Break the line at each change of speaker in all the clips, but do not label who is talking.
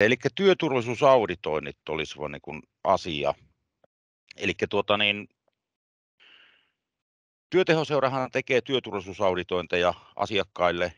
Eli työturvallisuusauditoinnit vaan niin asia. Eli tuota niin, työtehoseurahan tekee työturvallisuusauditointeja asiakkaille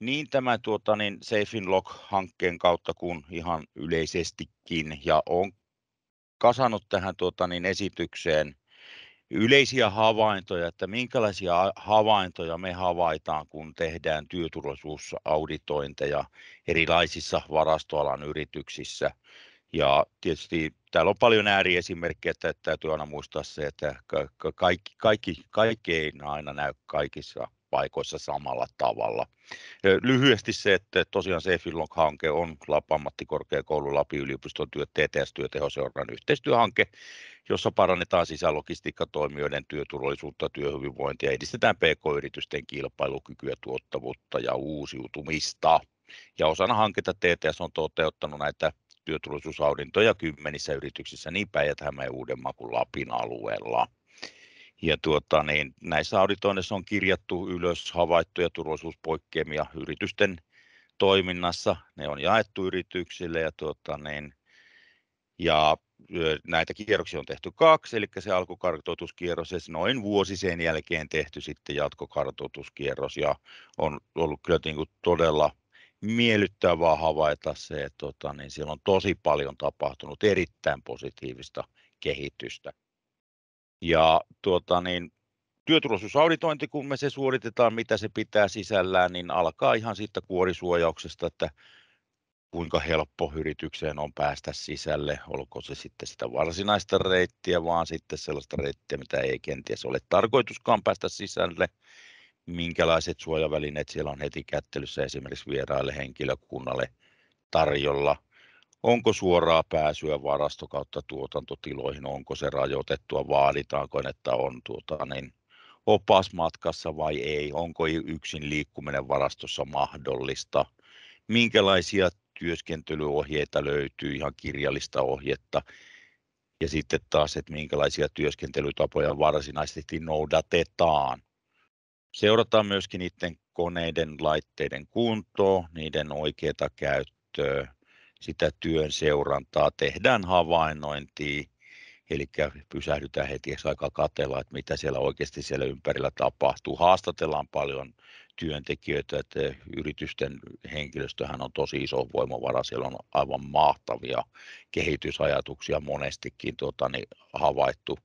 niin tämän tuota niin, Safe Lock-hankkeen kautta kuin ihan yleisestikin. Ja on kasannut tähän tuota niin, esitykseen yleisiä havaintoja, että minkälaisia havaintoja me havaitaan, kun tehdään työturvallisuusauditointeja erilaisissa varastoalan yrityksissä. Ja tietysti täällä on paljon ääriesimerkkejä, että täytyy aina muistaa se, että kaikki, kaikki, kaikki ei aina näy kaikissa paikoissa samalla tavalla. Lyhyesti se, että tosiaan se hanke on Lapa ammattikorkeakoulu Lapin yliopiston työ, tts työtehoseuran yhteistyöhanke, jossa parannetaan sisälogistiikkatoimijoiden työturvallisuutta, työhyvinvointia, edistetään pk-yritysten kilpailukykyä, tuottavuutta ja uusiutumista. Ja osana hanketta TTS on toteuttanut näitä työturvallisuusaudintoja kymmenissä yrityksissä niin päijät Hämeen Uudenmaan kuin Lapin alueella ja tuota, niin näissä auditoinnissa on kirjattu ylös havaittuja turvallisuuspoikkeamia yritysten toiminnassa. Ne on jaettu yrityksille ja, tuota, niin, ja näitä kierroksia on tehty kaksi, eli se alkukartoituskierros ja noin vuosi sen jälkeen tehty sitten jatkokartoituskierros ja on ollut kyllä niin kuin todella miellyttävää havaita se, että tuota, niin siellä on tosi paljon tapahtunut erittäin positiivista kehitystä. Ja tuota, niin, työturvallisuusauditointi, kun me se suoritetaan, mitä se pitää sisällään, niin alkaa ihan siitä kuorisuojauksesta, että kuinka helppo yritykseen on päästä sisälle, olko se sitten sitä varsinaista reittiä, vaan sitten sellaista reittiä, mitä ei kenties ole tarkoituskaan päästä sisälle, minkälaiset suojavälineet siellä on heti kättelyssä esimerkiksi vieraille henkilökunnalle tarjolla – onko suoraa pääsyä varasto kautta tuotantotiloihin, onko se rajoitettua, vaaditaanko, että on tuota, niin opasmatkassa vai ei, onko yksin liikkuminen varastossa mahdollista, minkälaisia työskentelyohjeita löytyy, ihan kirjallista ohjetta, ja sitten taas, että minkälaisia työskentelytapoja varsinaisesti noudatetaan. Seurataan myöskin niiden koneiden, laitteiden kuntoa, niiden oikeita käyttöä, sitä työn seurantaa, tehdään havainnointia, eli pysähdytään heti aikaa katella, että mitä siellä oikeasti siellä ympärillä tapahtuu. Haastatellaan paljon työntekijöitä, että yritysten henkilöstöhän on tosi iso voimavara, siellä on aivan mahtavia kehitysajatuksia monestikin tuota, niin, havaittu.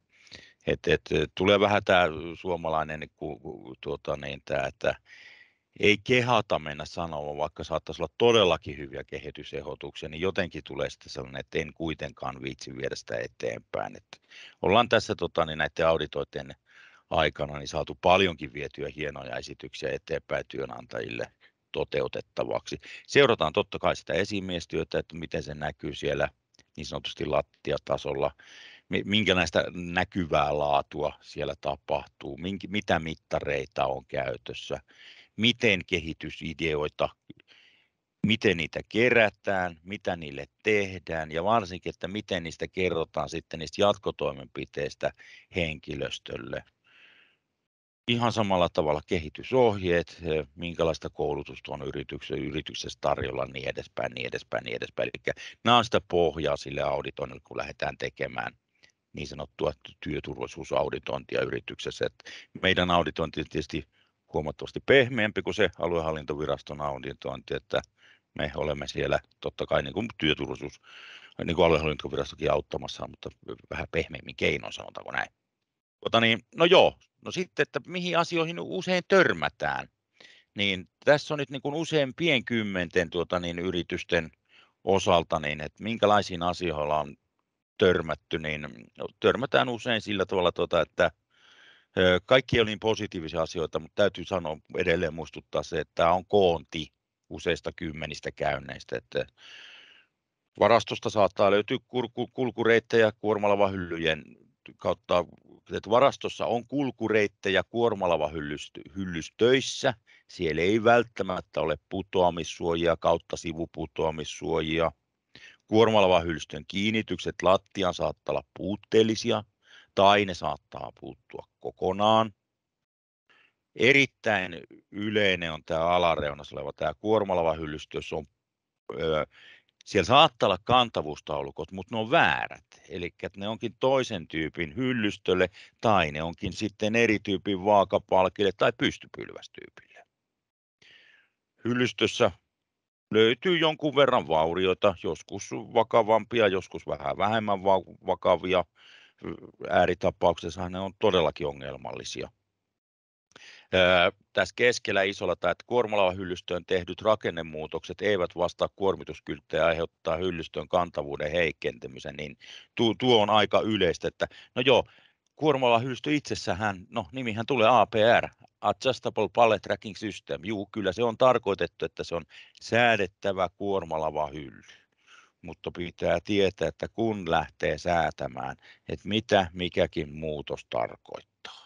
Et, et, tulee vähän tämä suomalainen, ku, tuota, niin, tää, että ei kehata mennä sanomaan, vaikka saattaisi olla todellakin hyviä kehitysehdotuksia, niin jotenkin tulee sitten sellainen, että en kuitenkaan viitsi viedä sitä eteenpäin. Että ollaan tässä tota, niin näiden auditoiden aikana niin saatu paljonkin vietyä hienoja esityksiä eteenpäin työnantajille toteutettavaksi. Seurataan totta kai sitä esimiestyötä, että miten se näkyy siellä niin sanotusti lattiatasolla, minkälaista näkyvää laatua siellä tapahtuu, mitä mittareita on käytössä, miten kehitysideoita, miten niitä kerätään, mitä niille tehdään ja varsinkin, että miten niistä kerrotaan sitten niistä jatkotoimenpiteistä henkilöstölle. Ihan samalla tavalla kehitysohjeet, eh, minkälaista koulutusta on yrityksessä, yrityksessä tarjolla, niin edespäin, niin edespäin, niin edespäin. Eli nämä on sitä pohjaa sille auditoinnille, kun lähdetään tekemään niin sanottua työturvallisuusauditointia yrityksessä. Et meidän auditointi tietysti huomattavasti pehmeämpi kuin se aluehallintoviraston auditointi, että me olemme siellä totta kai niin kuin työturvallisuus, niin kuin aluehallintovirastokin auttamassa, mutta vähän pehmeämmin keinoin sanotaanko näin. Ota niin, no joo, no sitten, että mihin asioihin usein törmätään, niin tässä on nyt niin kuin usein pienkymmenten tuota niin, yritysten osalta, niin että minkälaisiin asioihin on törmätty, niin törmätään usein sillä tavalla, tuota, että kaikki oli niin positiivisia asioita, mutta täytyy sanoa edelleen muistuttaa se, että tämä on koonti useista kymmenistä käynneistä. Että varastosta saattaa löytyä kulkureittejä kuormalavahyllyjen kautta, että varastossa on kulkureittejä kuormalavahyllystöissä. Siellä ei välttämättä ole putoamissuojia kautta sivuputoamissuojia. Kuormalavahyllystön kiinnitykset lattian saattaa olla puutteellisia – tai ne saattaa puuttua kokonaan. Erittäin yleinen on tämä alareunassa oleva tämä kuormalava hyllystö, jossa on öö, siellä saattaa olla kantavuustaulukot, mutta ne on väärät. Eli ne onkin toisen tyypin hyllystölle tai ne onkin sitten eri tyypin vaakapalkille tai pystypylvästyypille. Hyllystössä löytyy jonkun verran vaurioita, joskus vakavampia, joskus vähän vähemmän vakavia ääritapauksessa ne on todellakin ongelmallisia. tässä keskellä isolla tai että kuormalaivahyllystöön tehdyt rakennemuutokset eivät vastaa kuormituskylttejä aiheuttaa hyllystön kantavuuden heikentymisen, niin tuo, tuo on aika yleistä, että no joo, kuormalaivahyllystö itsessähän, no nimihän tulee APR, Adjustable Pallet Tracking System, juu, kyllä se on tarkoitettu, että se on säädettävä kuormalavahylly mutta pitää tietää, että kun lähtee säätämään, että mitä mikäkin muutos tarkoittaa.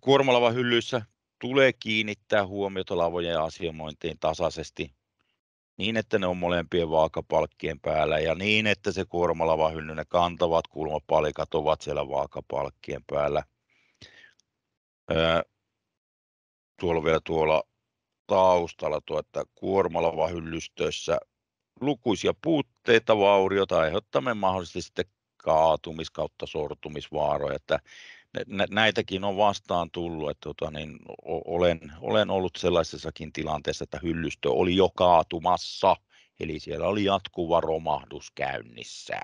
Kuormalava hyllyissä tulee kiinnittää huomiota lavojen asiamointiin tasaisesti niin, että ne on molempien vaakapalkkien päällä ja niin, että se kuormalava hylly, ne kantavat kulmapalikat ovat siellä vaakapalkkien päällä. Tuolla vielä tuolla taustalla tuo, että hyllystössä lukuisia puutteita, vaurioita aiheuttamme mahdollisesti sitten kaatumis- kautta sortumisvaaroja, että näitäkin on vastaan tullut, että tota, niin, olen, olen ollut sellaisessakin tilanteessa, että hyllystö oli jo kaatumassa, eli siellä oli jatkuva romahdus käynnissä.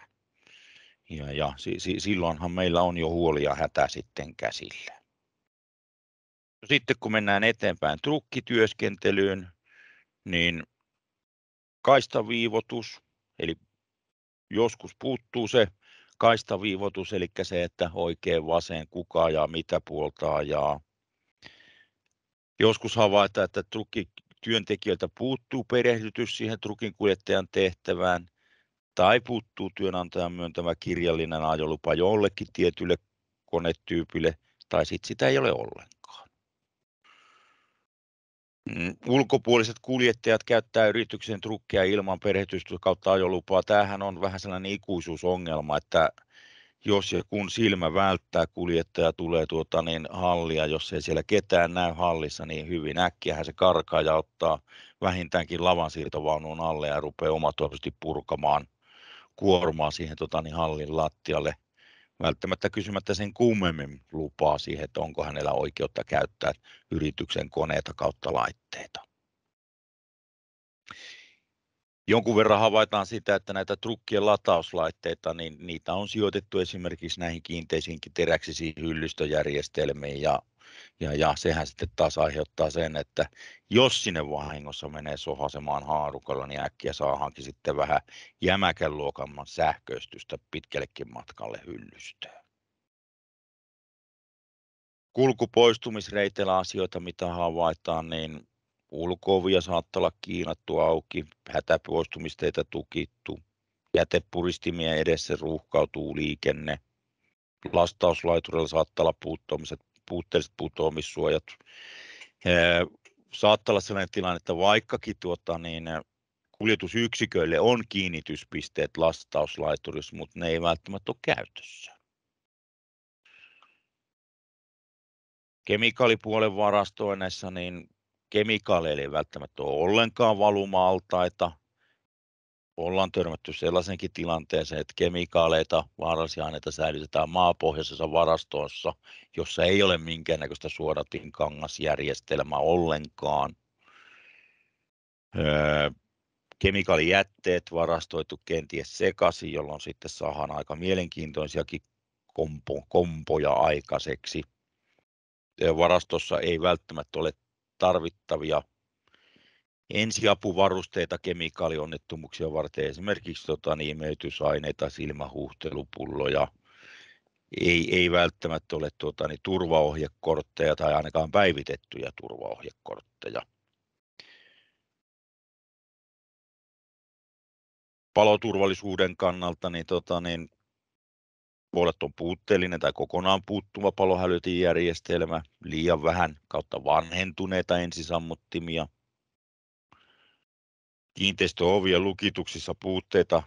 Ja, ja si, si, silloinhan meillä on jo huoli ja hätä sitten käsillä. No sitten kun mennään eteenpäin trukkityöskentelyyn, niin kaistaviivotus, eli joskus puuttuu se kaistaviivotus, eli se, että oikein vasen kuka ja mitä puoltaa ja joskus havaitaan, että trukki työntekijöiltä puuttuu perehdytys siihen trukin kuljettajan tehtävään tai puuttuu työnantajan myöntämä kirjallinen ajolupa jollekin tietylle konetyypille tai sitten sitä ei ole ollenkaan. Mm, ulkopuoliset kuljettajat käyttää yrityksen trukkeja ilman perhetystä kautta ajolupaa. Tämähän on vähän sellainen ikuisuusongelma, että jos ja kun silmä välttää kuljettaja tulee tuota niin hallia, jos ei siellä ketään näy hallissa, niin hyvin äkkiähän se karkaa ja ottaa vähintäänkin lavansiirtovaunun alle ja rupeaa omatoimisesti purkamaan kuormaa siihen tuota niin hallin lattialle välttämättä kysymättä sen kummemmin lupaa siihen, että onko hänellä oikeutta käyttää yrityksen koneita kautta laitteita. Jonkun verran havaitaan sitä, että näitä trukkien latauslaitteita, niin niitä on sijoitettu esimerkiksi näihin kiinteisiinkin teräksisiin hyllystöjärjestelmiin ja ja, ja sehän sitten taas aiheuttaa sen, että jos sinne vahingossa menee sohasemaan haarukalla, niin äkkiä saahankin sitten vähän jämäkän luokamman sähköistystä pitkällekin matkalle hyllystöön. Kulkupoistumisreiteillä asioita, mitä havaitaan, niin ulkoovia saattaa olla kiinattu auki, hätäpoistumisteitä tukittu, jätepuristimien edessä ruuhkautuu liikenne, lastauslaiturilla saattaa olla puuttumiset puutteelliset putoamissuojat. Saattaa olla sellainen tilanne, että vaikkakin tuota, niin kuljetusyksiköille on kiinnityspisteet lastauslaiturissa, mutta ne ei välttämättä ole käytössä. Kemikaalipuolen varastoinnissa niin kemikaaleille ei välttämättä ole ollenkaan valuma-altaita – ollaan törmätty sellaisenkin tilanteeseen, että kemikaaleita, vaarallisia aineita säilytetään maapohjaisessa varastossa, jossa ei ole minkäännäköistä suodatin kangasjärjestelmää ollenkaan. Öö, kemikaalijätteet varastoitu kenties sekaisin, jolloin sitten saadaan aika mielenkiintoisiakin kompo, kompoja aikaiseksi. Öö, varastossa ei välttämättä ole tarvittavia ensiapuvarusteita kemikaalionnettomuuksia varten, esimerkiksi tota, niin, imeytysaineita, silmähuhtelupulloja, ei, ei välttämättä ole tuota, niin turvaohjekortteja tai ainakaan päivitettyjä turvaohjekortteja. Paloturvallisuuden kannalta niin, tota, niin, puolet on puutteellinen tai kokonaan puuttuva palohälytinjärjestelmä, liian vähän kautta vanhentuneita ensisammuttimia – kiinteistöovien lukituksissa puutteita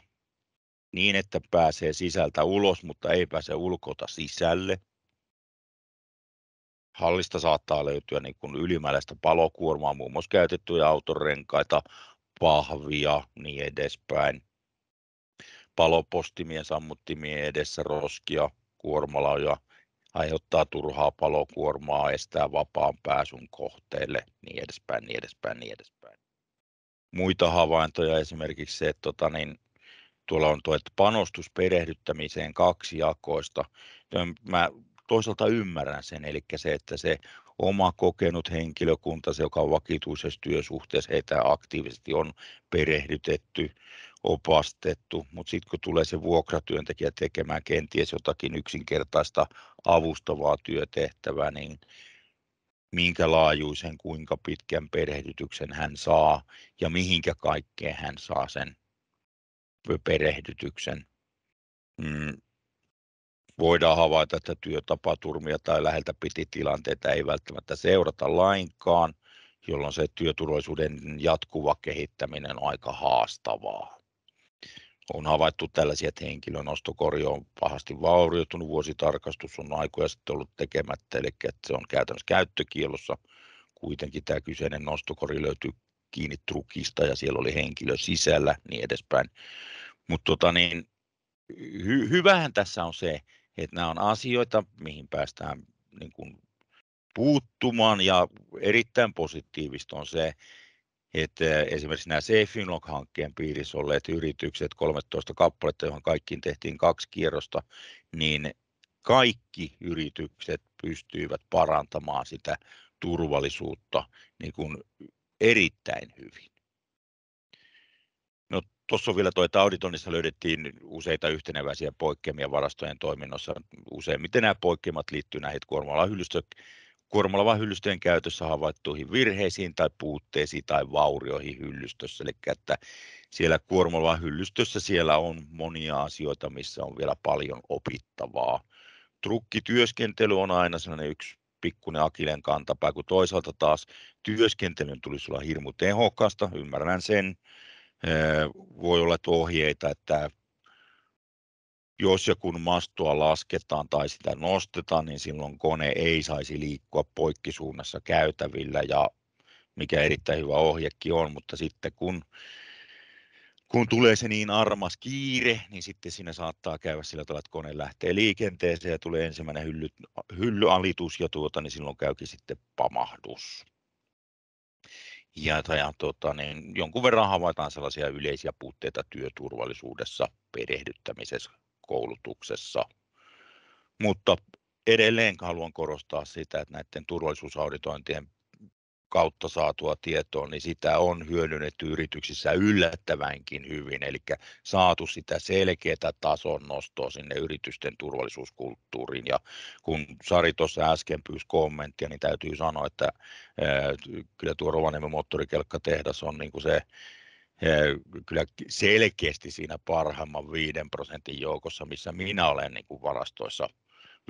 niin, että pääsee sisältä ulos, mutta ei pääse ulkota sisälle. Hallista saattaa löytyä niin kuin ylimääräistä palokuormaa, muun muassa käytettyjä autorenkaita, pahvia, niin edespäin. Palopostimien, sammuttimien edessä roskia, kuormalauja, aiheuttaa turhaa palokuormaa, estää vapaan pääsyn kohteelle, niin edespäin, niin edespäin, niin edespäin muita havaintoja, esimerkiksi se, että tota, niin, tuolla on tuo, että panostus perehdyttämiseen kaksijakoista. Niin mä toisaalta ymmärrän sen, eli se, että se oma kokenut henkilökunta, se joka on vakituisessa työsuhteessa, heitä aktiivisesti on perehdytetty, opastettu, mutta sitten kun tulee se vuokratyöntekijä tekemään kenties jotakin yksinkertaista avustavaa työtehtävää, niin minkä laajuisen, kuinka pitkän perehdytyksen hän saa ja mihinkä kaikkeen hän saa sen perehdytyksen. Mm. Voidaan havaita, että työtapaturmia tai läheltä piti tilanteita ei välttämättä seurata lainkaan, jolloin se työturvallisuuden jatkuva kehittäminen on aika haastavaa on havaittu tällaisia, että henkilön ostokori on pahasti vaurioitunut, vuositarkastus on aikoja sitten ollut tekemättä, eli että se on käytännössä käyttökielossa. Kuitenkin tämä kyseinen nostokori löytyy kiinni trukista ja siellä oli henkilö sisällä, niin edespäin. Mutta tota niin, hy- hyvähän tässä on se, että nämä on asioita, mihin päästään niin kuin puuttumaan ja erittäin positiivista on se, että esimerkiksi nämä C-Finlock-hankkeen piirissä olleet yritykset, 13 kappaletta, johon kaikkiin tehtiin kaksi kierrosta, niin kaikki yritykset pystyivät parantamaan sitä turvallisuutta niin kuin erittäin hyvin. No, tuossa vielä tuo, että auditoinnissa löydettiin useita yhteneväisiä poikkeamia varastojen toiminnossa. Useimmiten nämä poikkeamat liittyvät näihin kuorma-alahyllystä Kuormalava hyllysten käytössä havaittuihin virheisiin tai puutteisiin tai vaurioihin hyllystössä. Eli että siellä kuormalava hyllystössä siellä on monia asioita, missä on vielä paljon opittavaa. Trukkityöskentely on aina sellainen yksi pikkuinen akilen kantapää, kun toisaalta taas työskentelyn tulisi olla hirmu tehokasta, ymmärrän sen. Öö, voi olla että ohjeita, että jos ja kun mastoa lasketaan tai sitä nostetaan, niin silloin kone ei saisi liikkua poikkisuunnassa käytävillä ja mikä erittäin hyvä ohjekin on, mutta sitten kun, kun tulee se niin armas kiire, niin sitten siinä saattaa käydä sillä tavalla, että kone lähtee liikenteeseen ja tulee ensimmäinen hylly, hyllyalitus ja tuota, niin silloin käykin sitten pamahdus. Ja, ja tota, niin jonkun verran havaitaan sellaisia yleisiä puutteita työturvallisuudessa perehdyttämisessä koulutuksessa. Mutta edelleen haluan korostaa sitä, että näiden turvallisuusauditointien kautta saatua tietoa, niin sitä on hyödynnetty yrityksissä yllättävänkin hyvin, eli saatu sitä selkeää tason nostoa sinne yritysten turvallisuuskulttuuriin. Ja kun Sari tuossa äsken pyysi kommenttia, niin täytyy sanoa, että ää, kyllä tuo Rovaniemen moottorikelkkatehdas on niin kuin se kyllä selkeästi siinä parhaimman viiden prosentin joukossa, missä minä olen niin kuin varastoissa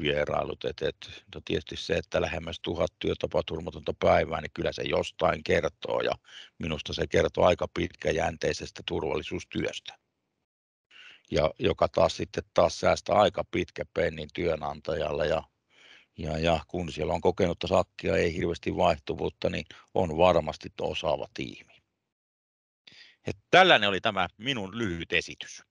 vierailut. Et, et, no tietysti se, että lähemmäs tuhat työtapaturmatonta päivää, niin kyllä se jostain kertoo ja minusta se kertoo aika pitkäjänteisestä turvallisuustyöstä. Ja, joka taas sitten taas säästää aika pitkä pennin työnantajalle ja, ja, ja kun siellä on kokenutta sakkia, ei hirveästi vaihtuvuutta, niin on varmasti osaava tiimi. Että tällainen oli tämä minun lyhyt esitys.